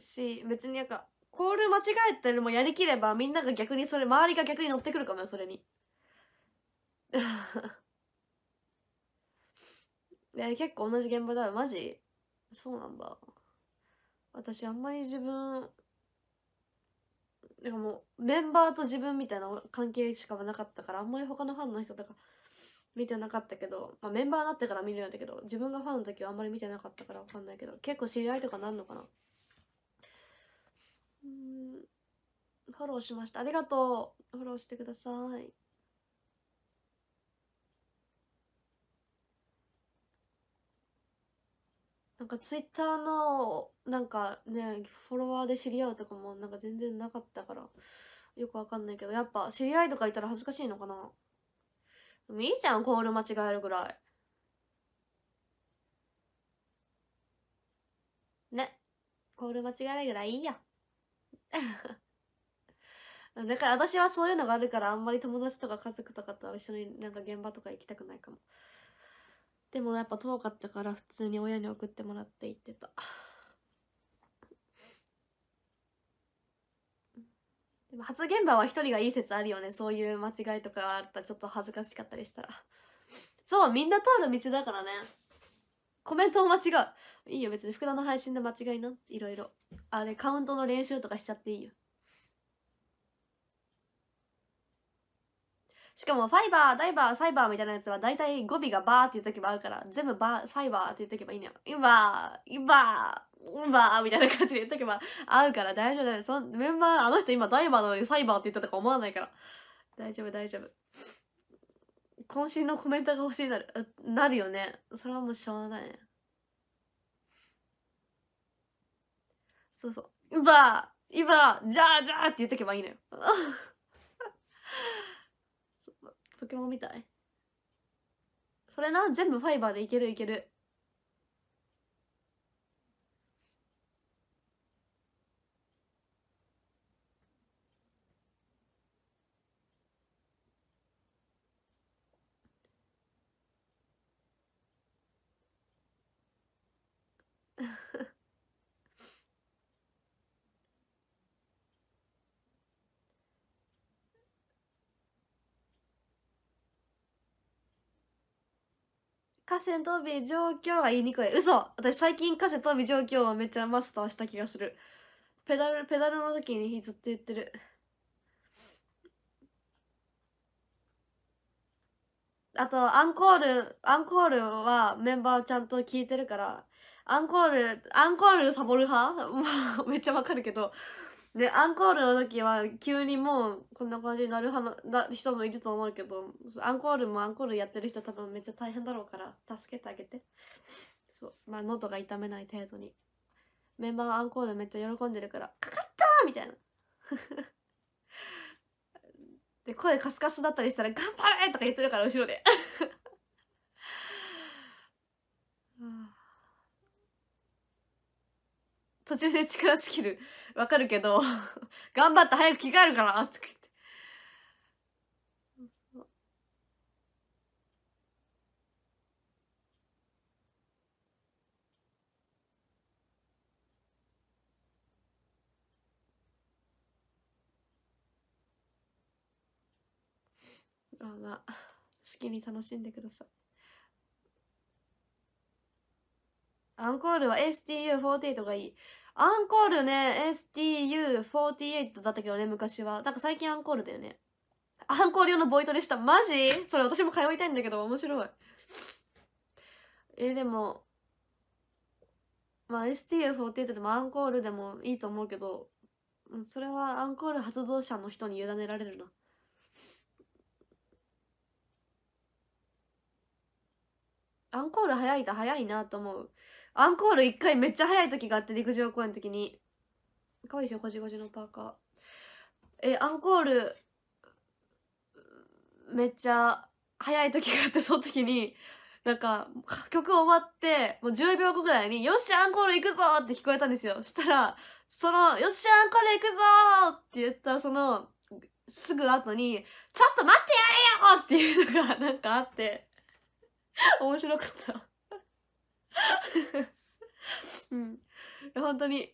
し別になんかコール間違えたりもやりきればみんなが逆にそれ周りが逆に乗ってくるかもよそれに や結構同じ現場だよマジそうなんだ私あんまり自分なんかもうメンバーと自分みたいな関係しかなかったからあんまり他のファンの人とか見てなかったけど、まあ、メンバーになってから見るんだけど自分がファンの時はあんまり見てなかったから分かんないけど結構知り合いとかなんのかなうんフォローしましたありがとうフォローしてくださいなんかツイッターのなんかねフォロワーで知り合うとかもなんか全然なかったからよくわかんないけどやっぱ知り合いとかいたら恥ずかしいのかなでもいいじゃんコール間違えるぐらいねコール間違えるぐらいいいや だから私はそういうのがあるからあんまり友達とか家族とかと一緒になんか現場とか行きたくないかもでもやっぱ遠かったから普通に親に送ってもらって行ってたでも初現場は一人がいい説あるよねそういう間違いとかあったらちょっと恥ずかしかったりしたらそうみんな通る道だからねコメントを間違う。いいよ、別に福田の配信で間違いな。いろいろ。あれ、カウントの練習とかしちゃっていいよ。しかも、ファイバー、ダイバー、サイバーみたいなやつは、大体語尾がバーって言う時もあるから、全部バー、サイバーって言っとけばいいのよ。今、今、今、みたいな感じで言っとけば合うから大丈夫だよ。そメンバー、あの人今ダイバーなのにサイバーって言ったとか思わないから。大丈夫、大丈夫。渾身のコメントが欲しいなるなるよねそれはもうしょうがないねそうそう今今じゃあじゃあって言っとけばいいのよ ポケモンみたいそれな全部ファイバーでいけるいける 河川飛び状況は言いにくい嘘私最近河川飛び状況をめっちゃマスターした気がするペダルペダルの時にずっと言ってるあとアンコールアンコールはメンバーをちゃんと聞いてるからアンコールアンコールサボる派 めっちゃわかるけどでアンコールの時は急にもうこんな感じになる派な人もいると思うけどアンコールもアンコールやってる人多分めっちゃ大変だろうから助けてあげてそうまあ喉が痛めない程度にメンバーがアンコールめっちゃ喜んでるから「かかった!」みたいな で声カスカスだったりしたら「頑張れ!」とか言ってるから後ろで中で力尽きる。わかるけど 頑張って早く着替えるから、とか言って。あまあ、好きに楽しんでください。アンコールは STU48 がいい。アンコールね、STU48 だったけどね、昔は。なんか最近アンコールだよね。アンコール用のボイトでした。マジそれ私も通いたいんだけど、面白い。え、でも、まあ STU48 でもアンコールでもいいと思うけど、それはアンコール発動者の人に委ねられるな。アンコール早いと早いなと思う。アンコール1回めっちゃ早い時があって陸上公演の時にかわいいでしょこジこジのパーカーえアンコールめっちゃ早い時があってその時になんか曲終わってもう10秒後ぐらいに「よっしゃアンコール行くぞ!」って聞こえたんですよしたらその「よっしゃアンコール行くぞ!」って言ったそのすぐ後に「ちょっと待ってやれよ!」っていうのがなんかあって面白かったうん本当に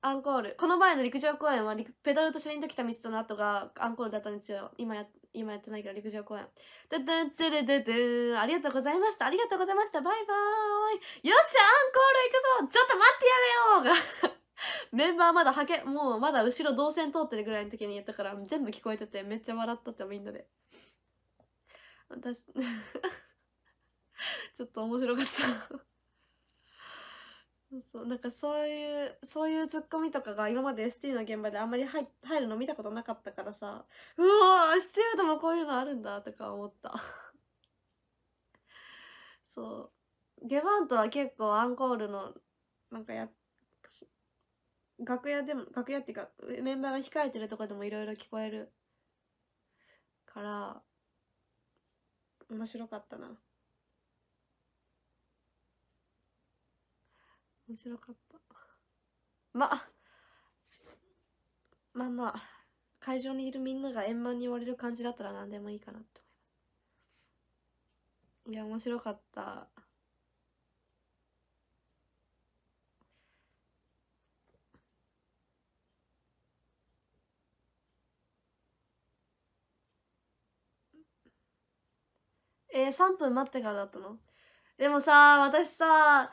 アンコールこの前の陸上公演はペダルと車輪ときた道との後がアンコールだったんですよ今や今やってないから陸上公演てててれててありがとうございましたありがとうございましたバイバーイよっしゃアンコール行くぞちょっと待ってやれよメンバーまだはけもうまだ後ろ動線通ってるぐらいの時にやったから全部聞こえててめっちゃ笑ったってみんなで私ちょっと面白かったそうそうなんかそういうそういうツッコミとかが今まで ST の現場であんまり入入るの見たことなかったからさうわスチュでもこういうのあるんだとか思った そうゲバントは結構アンコールのなんかや楽屋でも楽屋っていうかメンバーが控えてるとこでもいろいろ聞こえるから面白かったな面白かったままあまあ会場にいるみんなが円満に終われる感じだったら何でもいいかなって思いますいや面白かったえー、3分待ってからだったのでもさ、私さ、アン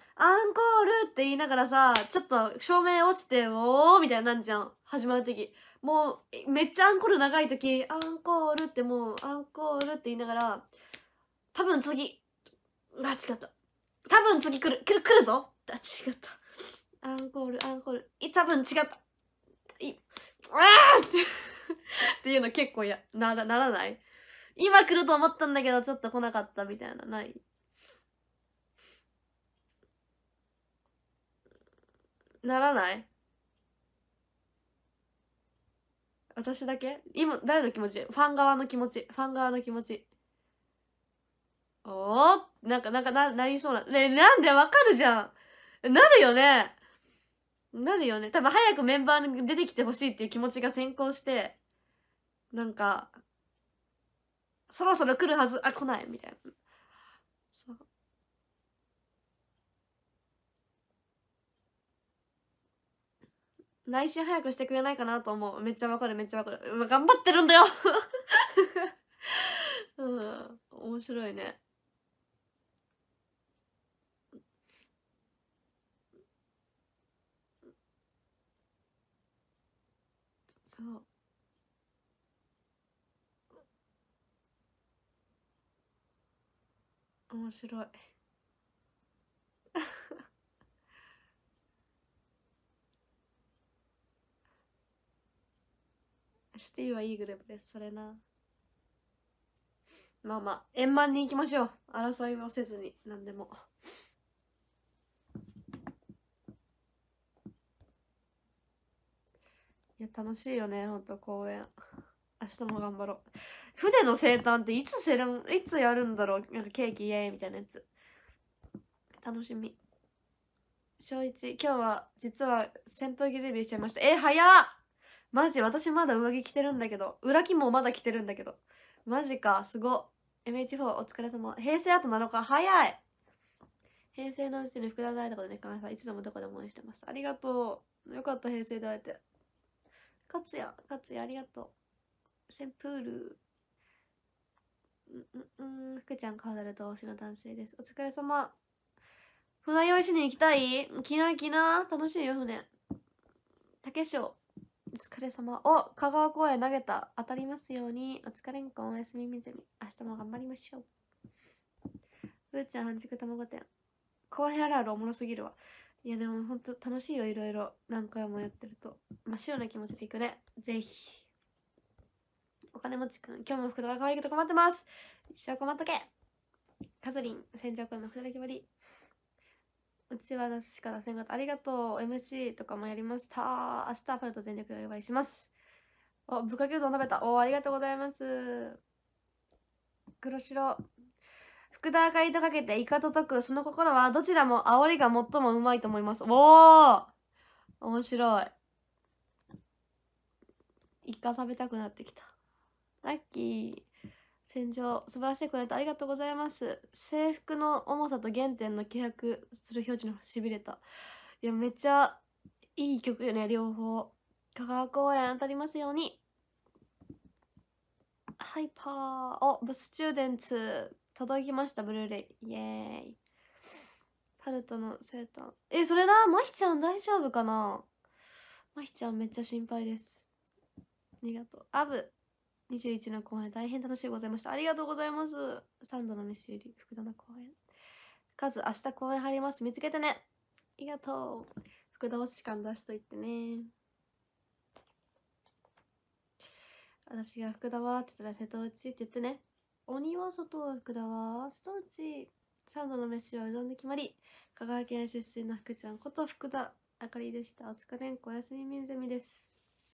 コールって言いながらさ、ちょっと照明落ちて、おーみたいになんじゃん。始まるとき。もう、めっちゃアンコール長いとき、アンコールってもう、アンコールって言いながら、多分次、あ、違った。多分次来る、来る、来るぞあ、違った。アンコール、アンコール。い、多分違った。い、あーってっていうの結構や、なら、ならない今来ると思ったんだけど、ちょっと来なかったみたいな、ないならない私だけ今誰の気持ちファン側の気持ちファン側の気持ちおおなんかなんかななりそうなねなんでわかるじゃんなるよねなるよね多分早くメンバーに出てきてほしいっていう気持ちが先行してなんかそろそろ来るはずあ来ないみたいな内心早くしてくれないかなと思うめっちゃわかるめっちゃわかる頑張ってるんだよ うん面白いねそう面白いシティはいいグループです。それな。まあまあ、円満にいきましょう。争いをせずに、何でも。いや、楽しいよね、ほんと、公演。明日も頑張ろう。船の生誕っていつせるん、いつやるんだろうなんかケーキイエーイみたいなやつ。楽しみ。小一今日は実は扇風機デビューしちゃいました。え、早っマジ私まだ上着着てるんだけど裏着もまだ着てるんだけどマジかすご MH4 お疲れ様平成あと7日早い平成のうちに福田大とかでねかなさんいつでもどこでも応援してますありがとうよかった平成で会えて勝也勝也ありがとうセンプールうんうん福ちゃん顔だると推しの男性ですお疲れ様船酔いしに行きたい着ない着な楽しいよ船竹翔お疲れ様。お香川公園投げた。当たりますように。お疲れんこん、おやすみみずみ。明日も頑張りましょう。うーちゃん、半熟卵店。後編あるあるおもろすぎるわ。いや、でもほんと楽しいよ、いろいろ。何回もやってると。真っ白な気持ちでいくね。ぜひ。お金持ちくん、今日も服とか可愛いけど困ってます。一生困っとけ。カズリン、戦場公演も働きまり。落ちしか出せなかったありがとう MC とかもやりました明日パルト全力でお祝いしますお、ぶかけうどん食べたおありがとうございます黒白福田赤いとかけてイカと解くその心はどちらも煽りが最もうまいと思いますおお面白いイカ食べたくなってきたラッキー戦場素晴らしいコメントありがとうございます制服の重さと原点の気迫する表示のしびれたいやめっちゃいい曲よね両方香川公演当たりますようにハイパーおブスチューデンツ届きましたブルーレイイエーイパルトの生誕えそれなまひちゃん大丈夫かなまひちゃんめっちゃ心配ですありがとうアブ21の公演大変楽しいございました。ありがとうございます。3度の飯より福田の公演。カズ、明日公演入ります。見つけてね。ありがとう。福田推し感出しといてね。私が福田はって言ったら瀬戸内って言ってね。鬼は外は福田は瀬戸内。3度の飯をどんで決まり。香川県出身の福ちゃんこと福田あかりでした。お疲れんこおやすみみんゼミです。